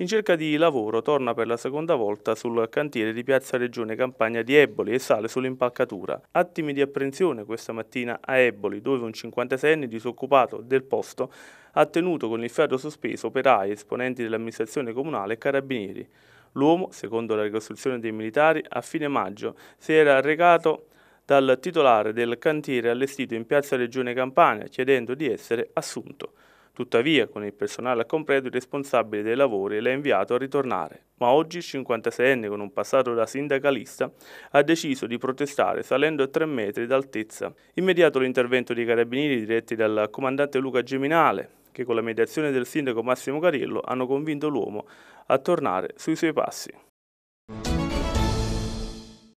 in cerca di lavoro torna per la seconda volta sul cantiere di Piazza Regione Campania di Eboli e sale sull'impalcatura. Attimi di apprensione questa mattina a Eboli, dove un 56enne disoccupato del posto ha tenuto con il ferro sospeso operai, esponenti dell'amministrazione comunale e carabinieri. L'uomo, secondo la ricostruzione dei militari, a fine maggio si era recato dal titolare del cantiere allestito in piazza Regione Campania chiedendo di essere assunto. Tuttavia, con il personale a completo, il responsabile dei lavori l'ha inviato a ritornare, ma oggi il 56enne con un passato da sindacalista ha deciso di protestare salendo a 3 metri d'altezza. Immediato l'intervento dei carabinieri diretti dal comandante Luca Geminale, che con la mediazione del sindaco Massimo Carillo hanno convinto l'uomo a tornare sui suoi passi.